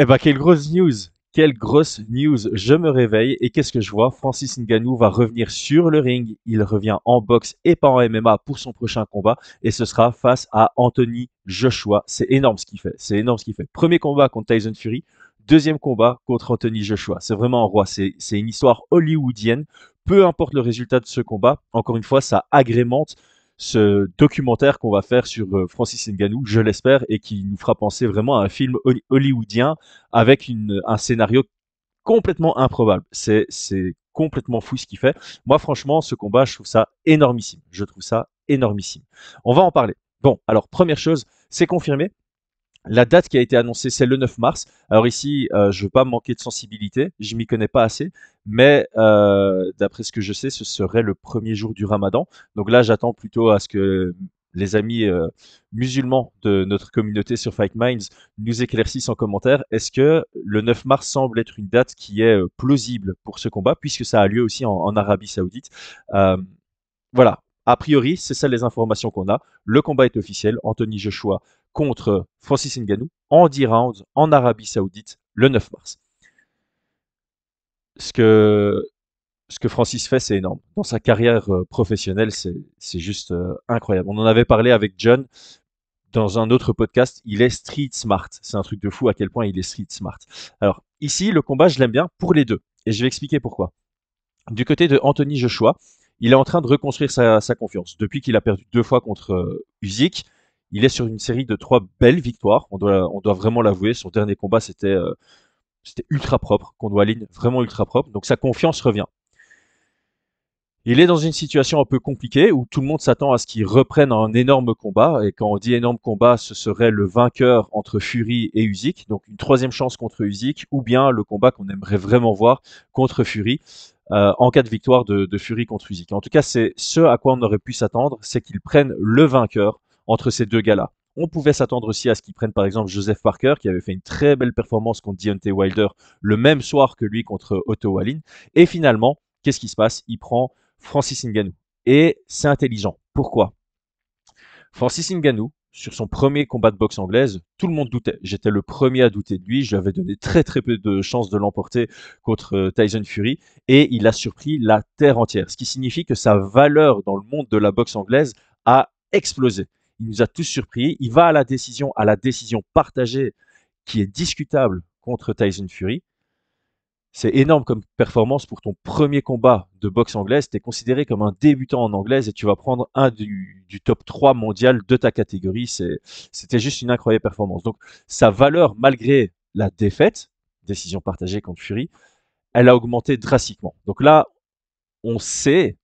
Eh ben, quelle grosse news quelle grosse news Je me réveille et qu'est-ce que je vois Francis Ngannou va revenir sur le ring. Il revient en boxe et pas en MMA pour son prochain combat et ce sera face à Anthony Joshua. C'est énorme ce qu'il fait. C'est énorme ce qu'il fait. Premier combat contre Tyson Fury, deuxième combat contre Anthony Joshua. C'est vraiment un roi. C'est une histoire hollywoodienne. Peu importe le résultat de ce combat, encore une fois, ça agrémente ce documentaire qu'on va faire sur euh, Francis Ngannou, je l'espère, et qui nous fera penser vraiment à un film hollywoodien avec un scénario complètement improbable. C'est complètement fou ce qu'il fait. Moi, franchement, ce combat, je trouve ça énormissime. Je trouve ça énormissime. On va en parler. Bon, alors première chose, c'est confirmé. La date qui a été annoncée, c'est le 9 mars. Alors ici, euh, je ne veux pas manquer de sensibilité, je m'y connais pas assez, mais euh, d'après ce que je sais, ce serait le premier jour du ramadan. Donc là, j'attends plutôt à ce que les amis euh, musulmans de notre communauté sur Fight Minds nous éclaircissent en commentaire. Est-ce que le 9 mars semble être une date qui est plausible pour ce combat, puisque ça a lieu aussi en Arabie saoudite Voilà, a priori, c'est ça les informations qu'on a. Le combat est officiel. Anthony Joshua contre Francis Ngannou en 10 rounds en Arabie Saoudite le 9 mars. Ce que, ce que Francis fait, c'est énorme. Dans sa carrière euh, professionnelle, c'est juste euh, incroyable. On en avait parlé avec John dans un autre podcast. Il est street smart. C'est un truc de fou à quel point il est street smart. Alors, ici, le combat, je l'aime bien pour les deux. Et je vais expliquer pourquoi. Du côté de Anthony Joshua, il est en train de reconstruire sa, confiance. Depuis qu'il a perdu deux fois contre Uzik, euh, il est sur une série de trois belles victoires. On doit, vraiment l'avouer. Son dernier combat, c'était euh, ultra propre, qu'on doit vraiment ultra propre. Donc sa confiance revient. Il est dans une situation un peu compliquée où tout le monde s'attend à ce qu'il reprenne un énorme combat. Et quand on dit énorme combat, ce serait le vainqueur entre Fury et Usyk. Donc une troisième chance contre Usyk ou bien le combat qu'on aimerait vraiment voir contre Fury. Euh, en cas de victoire de, Fury contre Usyk. En tout cas, c'est ce à quoi on aurait pu s'attendre, c'est qu'il prenne le vainqueur entre ces deux gars-là. On pouvait s'attendre aussi à ce qu'il prenne par exemple Joseph Parker, qui avait fait une très belle performance contre Deontay Wilder le même soir que lui contre Otto Wallin. Et finalement, qu'est-ce qui se passe Il prend Francis Ngannou. Et c'est intelligent. Pourquoi Francis Ngannou, sur son premier combat de boxe anglaise, tout le monde doutait. J'étais le premier à douter de lui. Je lui avais donné très très peu de chances de l'emporter contre euh, Tyson Fury et il a surpris la terre entière. Ce qui signifie que sa valeur dans le monde de la boxe anglaise a explosé. Il nous a tous surpris. Il va à la décision, à la décision partagée qui est discutable contre Tyson Fury. C'est énorme comme performance pour ton premier combat de boxe anglaise. Tu es considéré comme un débutant en anglaise et tu vas prendre un du, top 3 mondial de ta catégorie. C'était juste une incroyable performance. Donc sa valeur, malgré la défaite, décision partagée contre Fury, elle a augmenté drastiquement. Donc là, on sait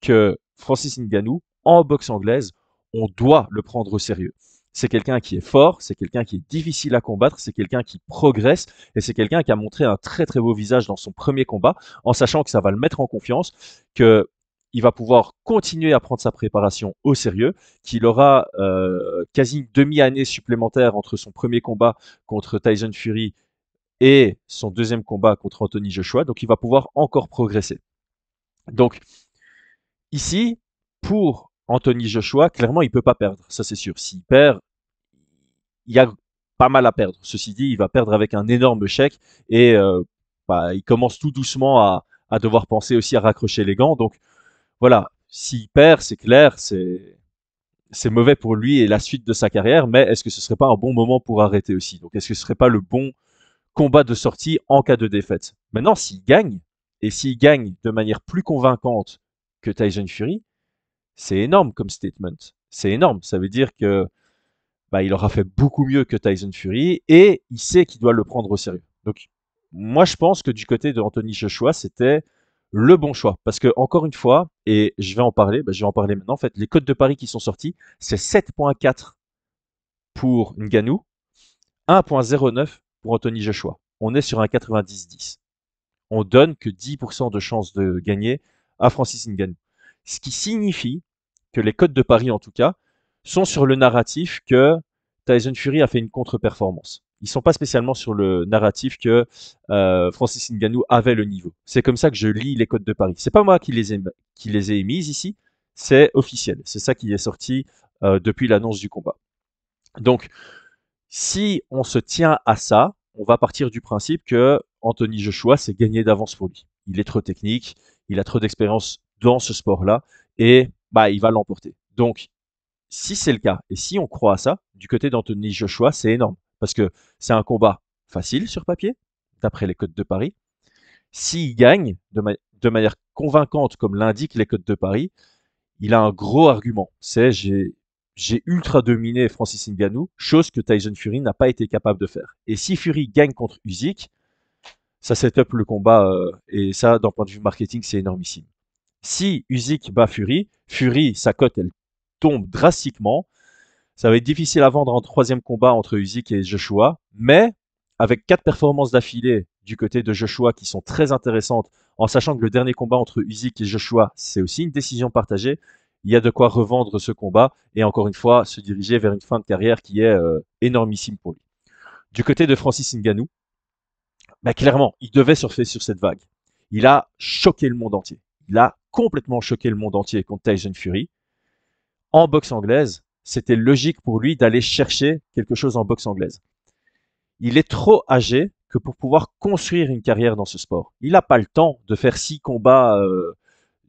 que Francis Ngannou, en boxe anglaise, on doit le prendre au sérieux c'est quelqu'un qui est fort, c'est quelqu'un qui est difficile à combattre, c'est quelqu'un qui progresse et c'est quelqu'un qui a montré un très très beau visage dans son premier combat en sachant que ça va le mettre en confiance, que il va pouvoir continuer à prendre sa préparation au sérieux, qu'il aura euh, quasi une demi-année supplémentaire entre son premier combat contre Tyson Fury et son deuxième combat contre Anthony Joshua, donc il va pouvoir encore progresser. Donc ici, pour Anthony Joshua, clairement, il ne peut pas perdre. Ça, c'est sûr. S'il perd, il y a pas mal à perdre. Ceci dit, il va perdre avec un énorme chèque et euh, bah, il commence tout doucement à, devoir penser aussi à raccrocher les gants. Donc voilà, s'il perd, c'est clair, c'est c'est mauvais pour lui et la suite de sa carrière. Mais est-ce que ce serait pas un bon moment pour arrêter aussi Donc est-ce que ce serait pas le bon combat de sortie en cas de défaite Maintenant, s'il gagne et s'il gagne de manière plus convaincante que Tyson Fury, c'est énorme comme statement. C'est énorme. Ça veut dire que bah, il aura fait beaucoup mieux que Tyson Fury et il sait qu'il doit le prendre au sérieux. Donc, moi, je pense que du côté de Anthony Joshua, c'était le bon choix. Parce que, encore une fois, et je vais en parler, bah, je vais en parler maintenant. En fait, les codes de Paris qui sont sortis, c'est 7.4 pour Nganou, 1.09 pour Anthony Joshua. On est sur un 90-10. On donne que 10% de chance de gagner à Francis Ngannou. Ce qui signifie les codes de Paris en tout cas, sont sur le narratif que Tyson Fury a fait une contre-performance. Ils sont pas spécialement sur le narratif que euh, Francis Ngannou avait le niveau. C'est comme ça que je lis les codes de Paris. C'est pas moi qui les ai, qui les ai émises ici, c'est officiel. C'est ça qui est sorti euh, depuis l'annonce du combat. Donc, si on se tient à ça, on va partir du principe que Anthony Joshua s'est gagné d'avance pour lui. Il est trop technique, il a trop d'expérience dans ce sport-là et bah, il va l'emporter. Donc, si c'est le cas, et si on croit à ça, du côté d'Anthony Joshua, c'est énorme. Parce que c'est un combat facile sur papier, d'après les codes de Paris. S'il gagne de, manière convaincante, comme l'indiquent les codes de Paris, il a un gros argument. C'est j'ai ultra dominé Francis Ngannou, chose que Tyson Fury n'a pas été capable de faire. Et si Fury gagne contre Usyk, ça setup up le combat, euh, et ça, d'un point de vue marketing, c'est énormissime. Si Usyk bat Fury, Fury, sa cote, elle tombe drastiquement. Ça va être difficile à vendre en troisième combat entre Usyk et Joshua, mais avec quatre performances d'affilée du côté de Joshua qui sont très intéressantes, en sachant que le dernier combat entre Usyk et Joshua, c'est aussi une décision partagée, il y a de quoi revendre ce combat et encore une fois se diriger vers une fin de carrière qui est euh, énormissime pour lui. Du côté de Francis Ngannou, bah, clairement, il devait surfer sur cette vague. Il a choqué le monde entier. Il a complètement choqué le monde entier contre Tyson Fury. En boxe anglaise, c'était logique pour lui d'aller chercher quelque chose en boxe anglaise. Il est trop âgé que pour pouvoir construire une carrière dans ce sport. Il n'a pas le temps de faire six combats euh,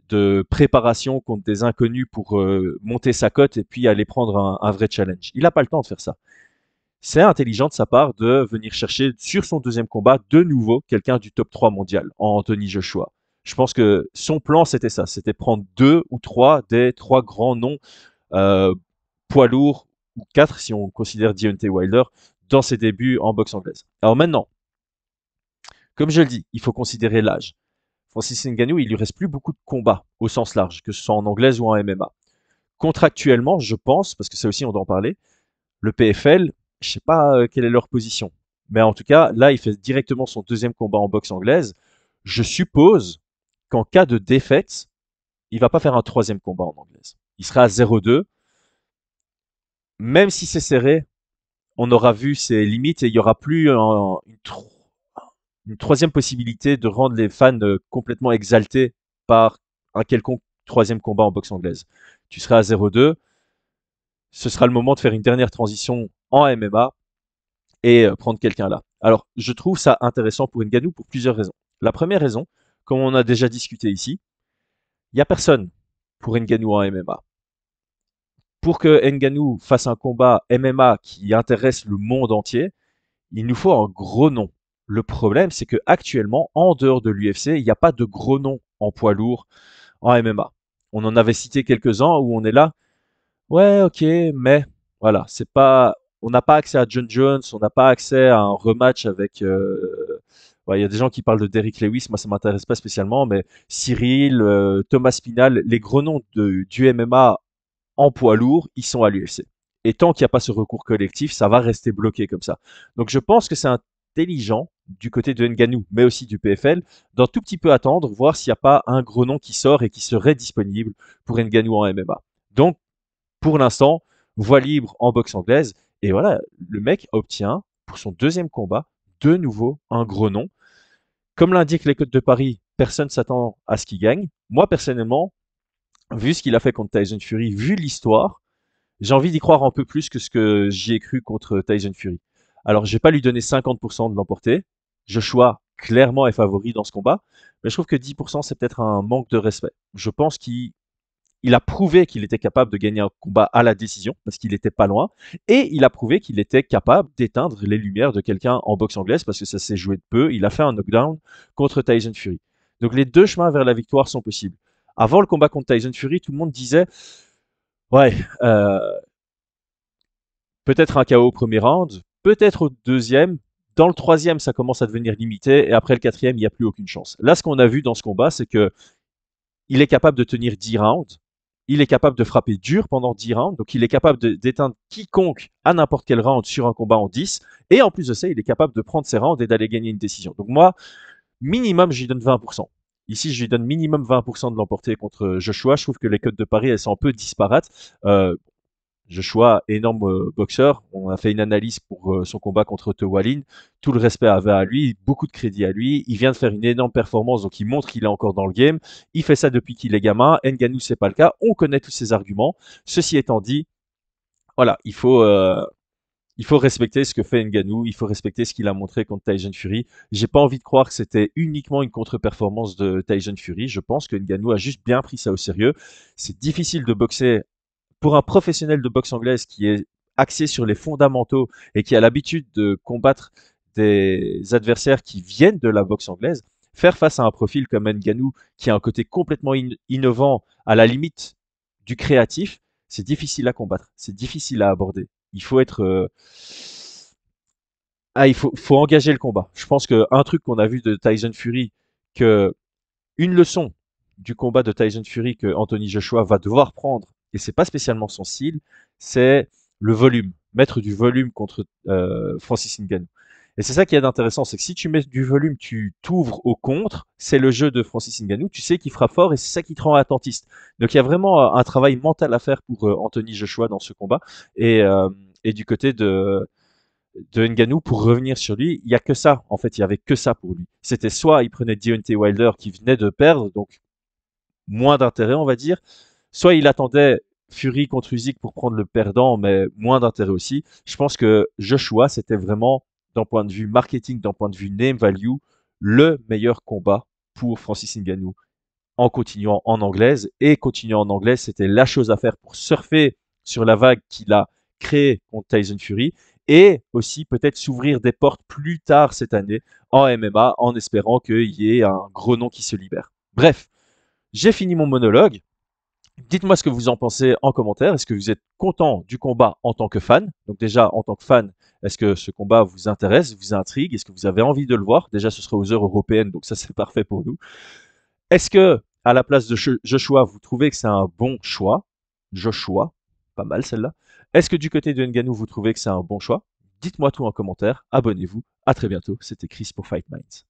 de préparation contre des inconnus pour euh, monter sa cote et puis aller prendre un, vrai challenge. Il n'a pas le temps de faire ça. C'est intelligent de sa part de venir chercher sur son deuxième combat de nouveau quelqu'un du top 3 mondial, Anthony Joshua. Je pense que son plan, c'était ça. C'était prendre deux ou trois des trois grands noms euh, poids lourds, ou quatre si on considère Deontay Wilder, dans ses débuts en boxe anglaise. Alors maintenant, comme je le dis, il faut considérer l'âge. Francis Ngannou, il lui reste plus beaucoup de combats au sens large, que ce soit en anglaise ou en MMA. Contractuellement, je pense, parce que ça aussi on doit en parler, le PFL, je ne sais pas euh, quelle est leur position, mais en tout cas, là, il fait directement son deuxième combat en boxe anglaise. Je suppose qu'en cas de défaite, il va pas faire un troisième combat en anglaise. Il sera à 0-2. Même si c'est serré, on aura vu ses limites et il y aura plus une, une, troisième possibilité de rendre les fans euh, complètement exaltés par un quelconque troisième combat en boxe anglaise. Tu seras à 0-2. Ce sera le moment de faire une dernière transition en MMA et euh, prendre quelqu'un là. Alors, je trouve ça intéressant pour Nganou pour plusieurs raisons. La première raison, comme on a déjà discuté ici, il n'y a personne pour Nganou en MMA. Pour que Nganou fasse un combat MMA qui intéresse le monde entier, il nous faut un gros nom. Le problème, c'est que actuellement, en dehors de l'UFC, il n'y a pas de gros nom en poids lourd en MMA. On en avait cité quelques-uns où on est là. Ouais, ok, mais voilà, c'est pas, on n'a pas accès à John Jones, on n'a pas accès à un rematch avec euh, il y a des gens qui parlent de Derrick Lewis, moi ça ne m'intéresse pas spécialement, mais Cyril, euh, Thomas Spinal, les gros noms de, du MMA en poids lourd, ils sont à l'UFC. Et tant qu'il n'y a pas ce recours collectif, ça va rester bloqué comme ça. Donc je pense que c'est intelligent du côté de Nganou, mais aussi du PFL, d'un tout petit peu attendre, voir s'il n'y a pas un gros nom qui sort et qui serait disponible pour Nganou en MMA. Donc, pour l'instant, voie libre en boxe anglaise. Et voilà, le mec obtient, pour son deuxième combat, de nouveau un gros nom. Comme l'indiquent les codes de Paris, personne s'attend à ce qu'il gagne. Moi, personnellement, vu ce qu'il a fait contre Tyson Fury, vu l'histoire, j'ai envie d'y croire un peu plus que ce que j'y ai cru contre Tyson Fury. Alors, je vais pas lui donner 50% de l'emporter. Je Joshua, clairement, est favori dans ce combat. Mais je trouve que 10%, c'est peut-être un manque de respect. Je pense qu'il il a prouvé qu'il était capable de gagner un combat à la décision, parce qu'il n'était pas loin, et il a prouvé qu'il était capable d'éteindre les lumières de quelqu'un en boxe anglaise, parce que ça s'est joué de peu, il a fait un knockdown contre Tyson Fury. Donc les deux chemins vers la victoire sont possibles. Avant le combat contre Tyson Fury, tout le monde disait, ouais, euh, peut-être un KO au premier round, peut-être au deuxième, dans le troisième, ça commence à devenir limité, et après le quatrième, il n'y a plus aucune chance. Là, ce qu'on a vu dans ce combat, c'est que il est capable de tenir 10 rounds, il est capable de frapper dur pendant 10 rounds, donc il est capable d'éteindre quiconque à n'importe quel round sur un combat en 10, et en plus de ça, il est capable de prendre ses rounds et d'aller gagner une décision. Donc moi, minimum, j'y donne 20%. Ici, je lui donne minimum 20% de l'emporter contre Joshua. Je trouve que les codes de Paris, elles sont un peu disparates. Euh, Joshua, énorme euh, boxeur. On a fait une analyse pour euh, son combat contre Tewalin. Tout le respect avait à lui, beaucoup de crédit à lui. Il vient de faire une énorme performance, donc il montre qu'il est encore dans le game. Il fait ça depuis qu'il est gamin. Nganou, c'est pas le cas. On connaît tous ses arguments. Ceci étant dit, voilà, il faut. Euh, il faut respecter ce que fait Nganou, il faut respecter ce qu'il a montré contre Tyson Fury. J'ai pas envie de croire que c'était uniquement une contre-performance de Tyson Fury. Je pense que Nganou a juste bien pris ça au sérieux. C'est difficile de boxer pour un professionnel de boxe anglaise qui est axé sur les fondamentaux et qui a l'habitude de combattre des adversaires qui viennent de la boxe anglaise, faire face à un profil comme Nganou qui a un côté complètement innovant à la limite du créatif, c'est difficile à combattre, c'est difficile à aborder. Il faut être euh, ah, il faut, faut engager le combat. Je pense qu'un truc qu'on a vu de Tyson Fury, que une leçon du combat de Tyson Fury que Anthony Joshua va devoir prendre et c'est pas spécialement son style, c'est le volume, mettre du volume contre euh, Francis Ngannou. Et c'est ça qui est intéressant, c'est que si tu mets du volume, tu t'ouvres au contre, c'est le jeu de Francis Ngannou, tu sais qu'il fera fort et c'est ça qui te rend attentiste. Donc il y a vraiment euh, un travail mental à faire pour euh, Anthony Joshua dans ce combat et, et du côté de de Ngannou pour revenir sur lui, il y a que ça. En fait, il y avait que ça pour lui. C'était soit il prenait Deontay Wilder qui venait de perdre, donc moins d'intérêt, on va dire, soit il attendait Fury contre Usyk pour prendre le perdant, mais moins d'intérêt aussi. Je pense que Joshua, c'était vraiment, d'un point de vue marketing, d'un point de vue name value, le meilleur combat pour Francis Ngannou en continuant en anglaise. Et continuant en anglaise, c'était la chose à faire pour surfer sur la vague qu'il a créée contre Tyson Fury et aussi peut-être s'ouvrir des portes plus tard cette année en MMA en espérant qu'il y ait un gros nom qui se libère. Bref, j'ai fini mon monologue. Dites-moi ce que vous en pensez en commentaire. Est-ce que vous êtes content du combat en tant que fan Donc déjà, en tant que fan, est-ce que ce combat vous intéresse, vous intrigue Est-ce que vous avez envie de le voir Déjà, ce sera aux heures européennes, donc ça c'est parfait pour nous. Est-ce que, à la place de Joshua, vous trouvez que c'est un bon choix Joshua, pas mal celle-là. Est-ce que du côté de Nganou, vous trouvez que c'est un bon choix Dites-moi tout en commentaire, abonnez-vous, à très bientôt, c'était Chris pour Fight Minds.